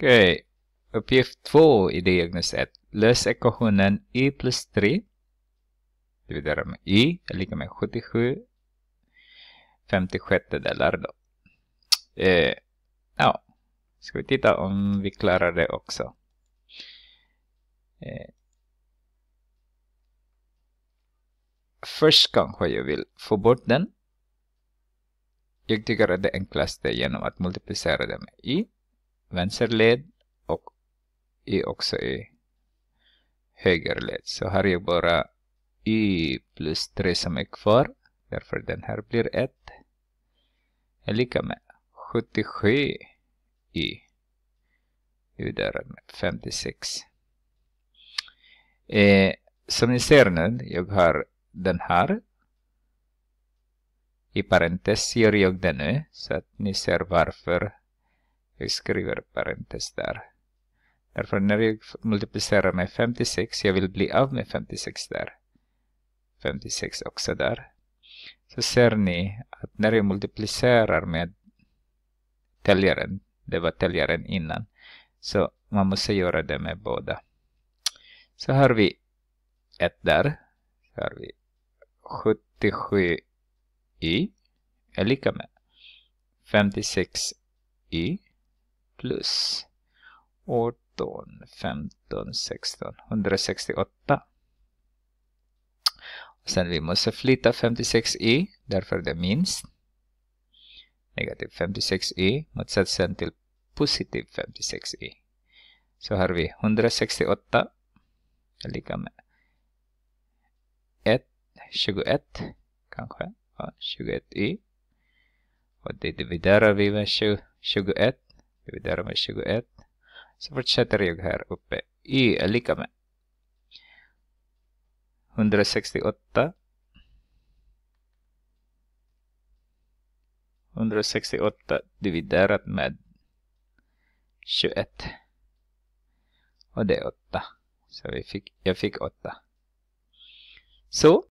Okej, uppgift 2 i diagnos 1. Lös ekvationen y plus 3 dividerat med y är lika med 77 56 delar då. Eh, ja, ska vi titta om vi klarar det också. Eh. Först kanske jag vill få bort den. Jag tycker att det enklaste är genom att multiplicera det med y vänsterled och i också i högerled. Så här är bara Y plus 3 som är kvar. Därför den här blir 1. Är lika med 77 Y. Vidare med 56. Eh, som ni ser nu, jag har den här. I parentes gör jag den nu, så att ni ser varför jag skriver parentes där. Därför när jag multiplicerar med 56, jag vill bli av med 56 där. 56 också där. Så ser ni att när jag multiplicerar med täljaren, det var täljaren innan, så man måste göra det med båda. Så har vi ett där. Så har vi 77i är lika med 56i plus 18, 15, 16, 168. Sen vi måste flytta 56i, därför det minst. Negativ 56i, motsatsen till positiv 56i. Så har vi 168 är lika med 1, 21 kanske, ja, 21i. Och det dividerar vi med 20, 21 Ska med 21. Så fortsätter jag här uppe. Y är lika med 168. 168 dividerat med 21. Och det är 8. Så vi fick, jag fick 8. Så